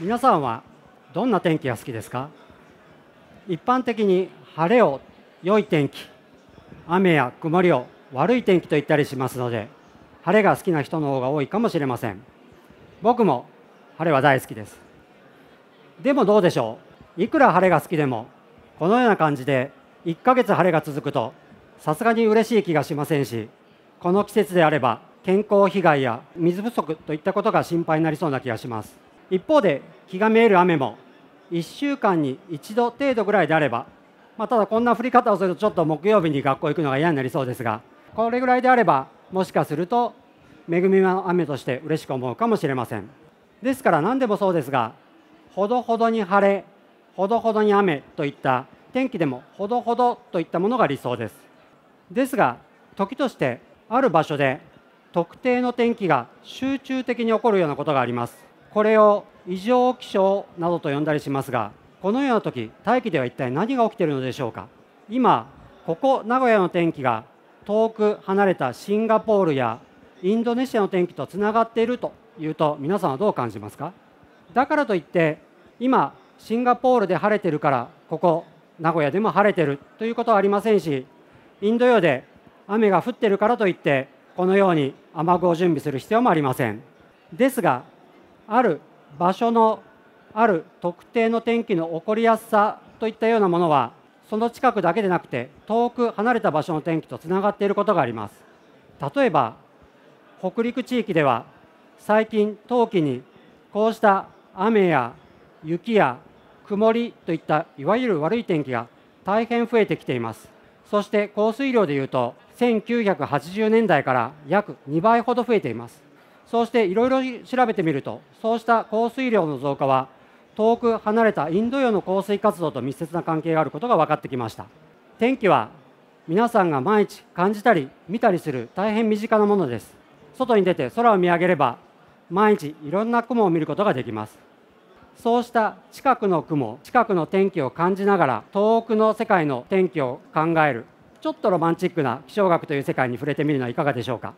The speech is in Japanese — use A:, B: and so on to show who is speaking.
A: 皆さんはどんな天気が好きですか一般的に晴れを良い天気雨や曇りを悪い天気と言ったりしますので晴れが好きな人の方が多いかもしれません僕も晴れは大好きですでもどうでしょういくら晴れが好きでもこのような感じで1ヶ月晴れが続くとさすがに嬉しい気がしませんしこの季節であれば健康被害や水不足といったことが心配になりそうな気がします一方で気が見える雨も1週間に1度程度ぐらいであれば、まあ、ただこんな降り方をするとちょっと木曜日に学校行くのが嫌になりそうですがこれぐらいであればもしかすると恵みの雨として嬉しく思うかもしれませんですから何でもそうですがほどほどに晴れほどほどに雨といった天気でもほどほどといったものが理想ですですが時としてある場所で特定の天気が集中的に起こるようなことがありますこれを異常気象などと呼んだりしますがこのような時大気では一体何が起きているのでしょうか今ここ名古屋の天気が遠く離れたシンガポールやインドネシアの天気とつながっているというと皆さんはどう感じますかだからといって今シンガポールで晴れてるからここ名古屋でも晴れてるということはありませんしインド洋で雨が降ってるからといってこのように雨具を準備する必要もありませんですがある場所のある特定の天気の起こりやすさといったようなものはその近くだけでなくて遠く離れた場所の天気とつながっていることがあります例えば北陸地域では最近冬季にこうした雨や雪や曇りといったいわゆる悪い天気が大変増えてきていますそして降水量でいうと1980年代から約2倍ほど増えていますそうしていろいろ調べてみるとそうした降水量の増加は遠く離れたインド洋の降水活動と密接な関係があることが分かってきました天気は皆さんが毎日感じたり見たりする大変身近なものです外に出て空を見上げれば毎日いろんな雲を見ることができますそうした近くの雲近くの天気を感じながら遠くの世界の天気を考えるちょっとロマンチックな気象学という世界に触れてみるのはいかがでしょうか